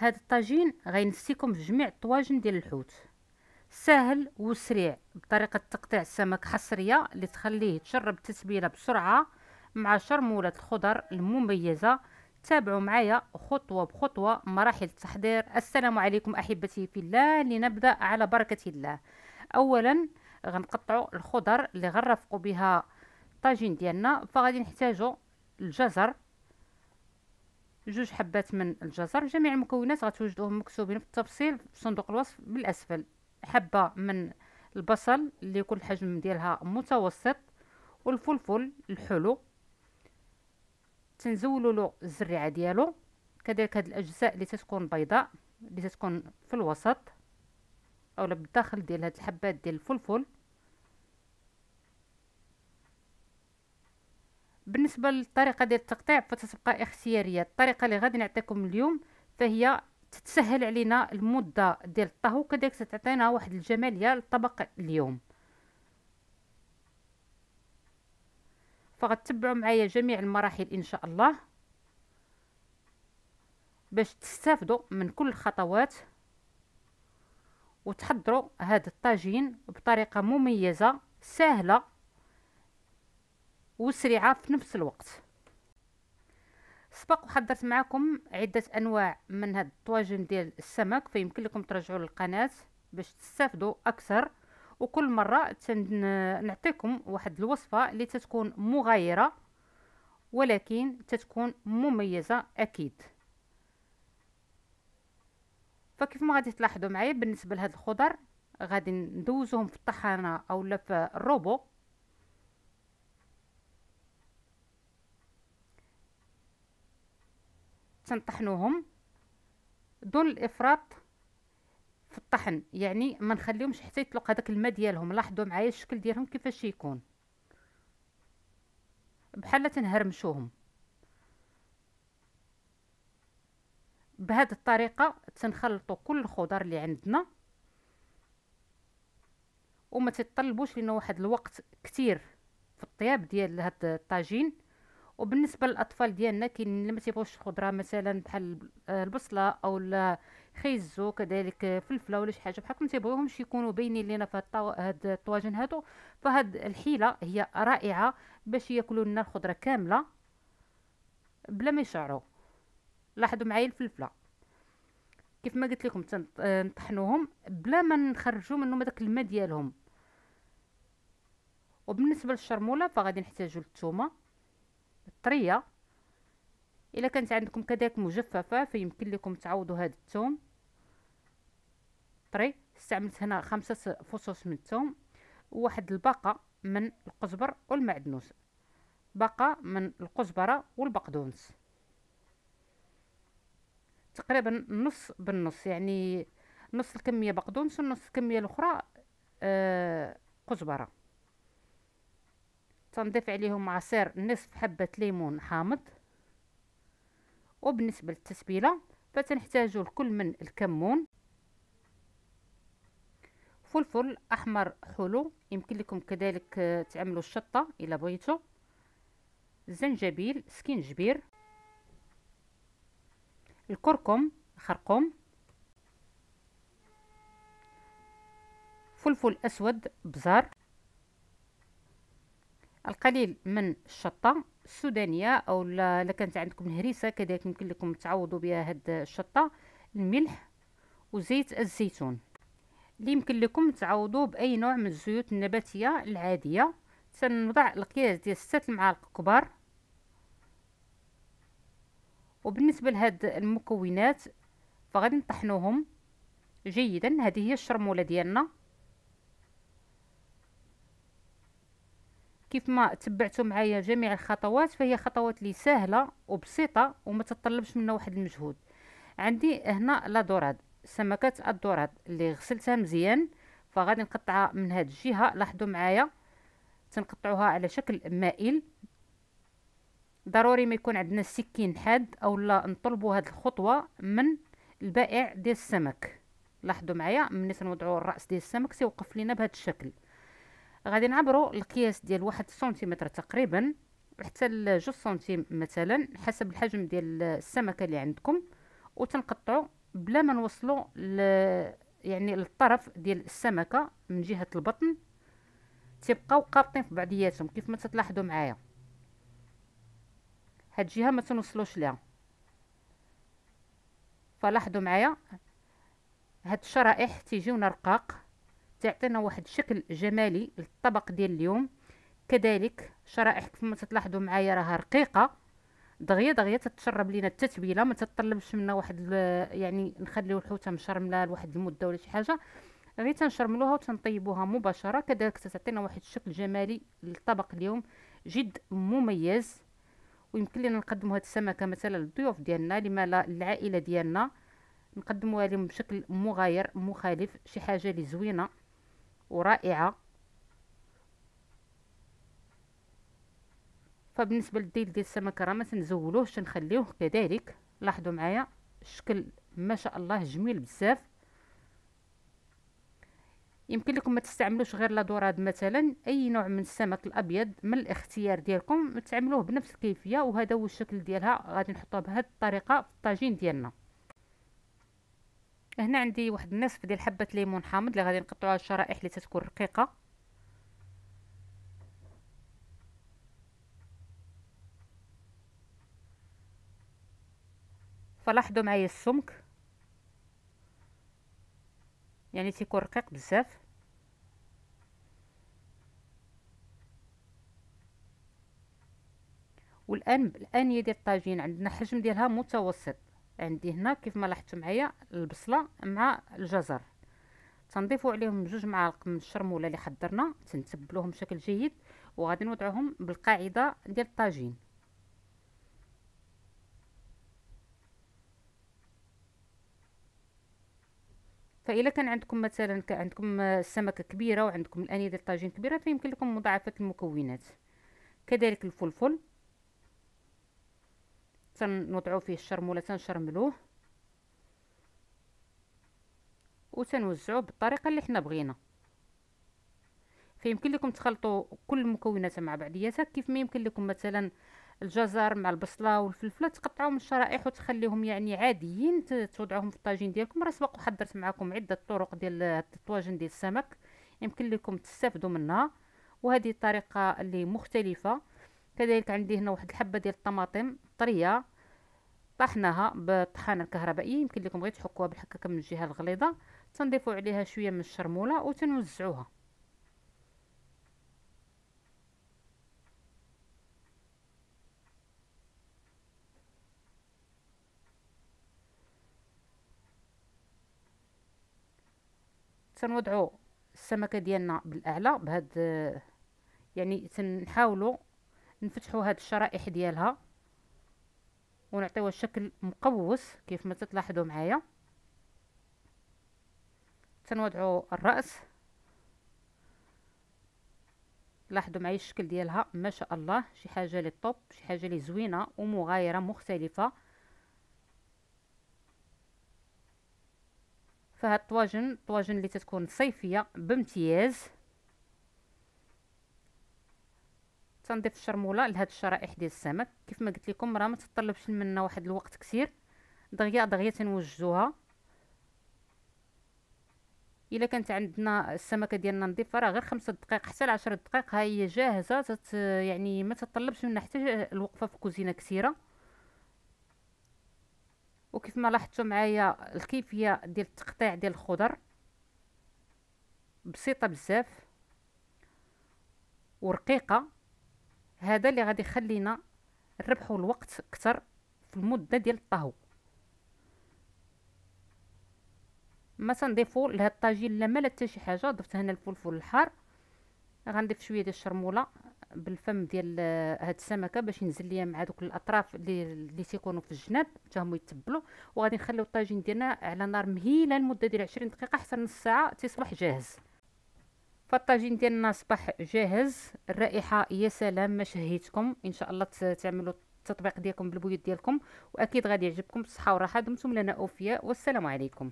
هاد الطاجين غينسيكم جميع الطواجن ديال الحوت سهل وسريع بطريقه تقطيع السمك حصريه اللي تخليه تشرب التتبيله بسرعه مع شرموله الخضر المميزه تابعوا معايا خطوه بخطوه مراحل التحضير السلام عليكم احبتي في الله لنبدا على بركه الله اولا غنقطعوا الخضر اللي غنرفقوا بها الطاجين ديالنا فغادي نحتاجوا الجزر جوج حبات من الجزر جميع المكونات غتوجدوهم مكتوبين في التفصيل في صندوق الوصف بالاسفل حبه من البصل اللي يكون الحجم ديالها متوسط والفلفل الحلو تنزولوا له الزريعه ديالو كذلك هذه الاجزاء اللي تتكون بيضاء اللي تتكون في الوسط اولا بالداخل ديال هذه الحبات ديال الفلفل بالنسبه للطريقه ديال التقطيع فتتبقى اختياريه الطريقه اللي غادي نعطيكم اليوم فهي تتسهل علينا المده ديال الطهو كذلك تعطينا واحد الجماليه للطبق اليوم فغتبعوا معايا جميع المراحل ان شاء الله باش تستافدوا من كل الخطوات وتحضروا هذا الطاجين بطريقه مميزه سهله وسريعه في نفس الوقت سبق وحضرت معكم عده انواع من هاد الطواجن ديال السمك فيمكن لكم ترجعوا للقناه باش تستافدوا اكثر وكل مره نعطيكم واحد الوصفه اللي تتكون مغايره ولكن تتكون مميزه اكيد فكيف ما غادي تلاحظوا معايا بالنسبه لهاد الخضر غادي ندوزوهم في الطحانه اولا في الروبو تنطحنوهم دون الافراط في الطحن يعني ما نخليهمش حتى يطلق هذاك الماء ديالهم لاحظوا معايا الشكل ديالهم كيفاش يكون بحال تنهرمشوهم بهذه الطريقه تنخلطوا كل الخضر اللي عندنا وما تطلبوش لنا واحد الوقت كتير في الطياب ديال هاد الطاجين وبالنسبه للاطفال ديالنا كاين اللي ما تيبغوش الخضره مثلا بحال البصله او خيزو كذلك فلفله ولا شي حاجه بحال ما تيبغيوهمش يكونوا باينين لينا في الطو... هاد الطواجن هادو فهاد الحيله هي رائعه باش ياكلوا لنا الخضره كامله بلا ما يشعروا لاحظوا معايا الفلفله كيف ما قلت لكم نطحنوهم بلا ما نخرجوا منهم داك الماء ديالهم وبالنسبه للشرموله فغادي نحتاجوا الثومه الطريه الا كانت عندكم كذلك مجففه فيمكن لكم تعوضوا هذا الثوم طري استعملت هنا خمسة فصوص من الثوم وواحد الباقة من القزبر والمعدنوس باقة من القزبرة والبقدونس تقريبا نص بالنص يعني نص الكمية بقدونس ونص الكمية الأخرى آه قزبرة تنضيف عليهم عصير نصف حبة ليمون حامض وبالنسبة للتسبيلة فتنحتاج الكل من الكمون فلفل أحمر حلو يمكن لكم كذلك آه، تعملوا الشطة إلا بغيتو زنجبيل سكينجبير الكركم خرقوم فلفل أسود بزار القليل من الشطه السودانيه او الا كانت عندكم الهريسه كذلك يمكن لكم تعوضوا بها هاد الشطه الملح وزيت الزيتون اللي يمكن لكم تعوضوا باي نوع من الزيوت النباتيه العاديه تنوضع القياس ديال 6 المعالق كبار وبالنسبه لهاد المكونات فغادي نطحنوهم جيدا هذه هي الشرموله ديالنا كيف ما تبعتوا معايا جميع الخطوات فهي خطوات لي سهله وبسيطه وما تطلبش منا واحد المجهود عندي هنا لا دوراد سمكه الدوراد اللي غسلتها مزيان فغادي نقطعها من هاد الجهه لاحظوا معايا تنقطعوها على شكل مائل ضروري ما يكون عندنا سكين حاد اولا نطلبوا هاد الخطوه من البائع ديال السمك لاحظوا معايا ملي تنوضعوا الراس ديال السمك سيوقف لينا بهذا الشكل غادي نعبروا القياس ديال واحد سنتيمتر تقريبا حتى لجوج سنتيم مثلا حسب الحجم ديال السمكه اللي عندكم وتنقطعوا بلا ما نوصلوا يعني للطرف ديال السمكه من جهه البطن تيبقاو قابطين في بعضياتهم كيف ما تلاحظوا معايا هاد الجهه ما تنوصلوش ليها فلاحظوا معايا هاد الشرائح تيجيونا رقاق تعطينا واحد الشكل جمالي للطبق ديال اليوم كذلك شرائح كما تلاحظوا معايا راها رقيقه دغيا دغيا تتشرب لينا التتبيله ما تطلبش منا واحد يعني نخليو الحوته مشرمله لواحد المده ولا شي حاجه غير تنشرملوها وتنطيبوها مباشره كذلك تتعطينا واحد الشكل جمالي للطبق اليوم جد مميز ويمكن لنا نقدموا هذه السمكه مثلا للضيوف ديالنا لما لا العائله ديالنا نقدموها لهم بشكل مغاير مخالف شي حاجه اللي زوينه ورائعة فبالنسبة للديل ديال السمكة راه ما تنزولوهش نخليوه كذلك لاحظوا معايا الشكل ما شاء الله جميل بزاف يمكن لكم ما تستعملوش غير لا دوراد مثلا اي نوع من السمك الابيض من الاختيار ديالكم تعملوه بنفس الكيفيه وهذا هو الشكل ديالها غادي نحطوها بهذه الطريقه في الطاجين ديالنا هنا عندي واحد النصف ديال حبه ليمون حامض اللي غادي نقطعوها الشرائح اللي تتكون رقيقه فلاحظوا معايا السمك يعني تيكون رقيق بزاف والان الانيه ديال الطاجين عندنا حجم ديالها متوسط عندي هنا كيف ما لاحظتوا معايا البصله مع الجزر تنضيفوا عليهم جوج معالق من الشرموله اللي حضرنا تنتبلوهم بشكل جيد وغادي نوضعوهم بالقاعده ديال الطاجين فإلا كان عندكم مثلا عندكم السمكه كبيره وعندكم الانيه ديال الطاجين كبيره فيمكن لكم مضاعفه المكونات كذلك الفلفل تنوضعو فيه الشرمولة تنشرملوه وتنوزعوه بالطريقة اللي حنا بغينا فيمكن لكم تخلطوا كل المكونات مع بعضياتها كيف ما يمكن لكم مثلا الجزر مع البصله والفلفله تقطعوهم الشرائح وتخليهم يعني عاديين توضعوهم في الطاجين ديالكم راه سبق وحضرت معكم عده طرق ديال الطواجن ديال السمك يمكن لكم تستافدوا منها وهذه الطريقه اللي مختلفه كذلك عندي هنا واحد الحبه ديال الطماطم طريه طحناها بالطحانه الكهربائيه يمكن لكم غير تحكوها بالحكاكه من الجهه الغليظه تنضيفوا عليها شويه من الشرموله وتنوزعوها تنوضعوا السمكه ديالنا بالاعلى بهاد يعني تنحاولوا نفتحوا هاد الشرائح ديالها ونعطيوه شكل مقوس كيف ما تلاحظوا معايا تنوضعوا الراس لاحظوا معايا الشكل ديالها ما شاء الله شي حاجه لي طوب شي حاجه لي زوينه ومغايره مختلفه فهاد الطواجن الطواجن اللي تتكون صيفيه بامتياز تنضيف الشرموله لهاد الشرائح ديال السمك كيف ما قلت لكم راه ما تطلبش منا واحد الوقت كثير دغيا دغيا تنوجدوها الا كانت عندنا السمكه ديالنا نظيفه راه غير خمسة دقائق حتى ل 10 دقائق ها هي جاهزه تت يعني ما تطلبش منا حتى الوقفه في الكوزينه كثيره وكيف ما لاحظتوا معايا الكيفيه ديال التقطيع ديال الخضر بسيطه بزاف ورقيقه هذا اللي غادي يخلينا نربحوا الوقت اكثر في المده ديال الطهو ما تنضيفو لهاد الطاجين لا لا حتى شي حاجه ضفت هنا الفلفل الحار غنضيف شويه ديال الشرموله بالفم ديال آه، هاد السمكه باش ينزل ليا مع دوك الاطراف اللي اللي تيكونوا في الجناب حتى هما يتبلوا وغادي نخليو الطاجين ديالنا على نار مهيله لمده ديال 20 دقيقه حتى نص ساعه تيصبح جاهز فالطاجين ديالنا صبح جاهز الرائحه يا سلام ما شهيتكم ان شاء الله تعملوا التطبيق ديالكم بالبيوت ديالكم واكيد غادي يعجبكم بالصحه والراحه دمتم لنا اوفياء والسلام عليكم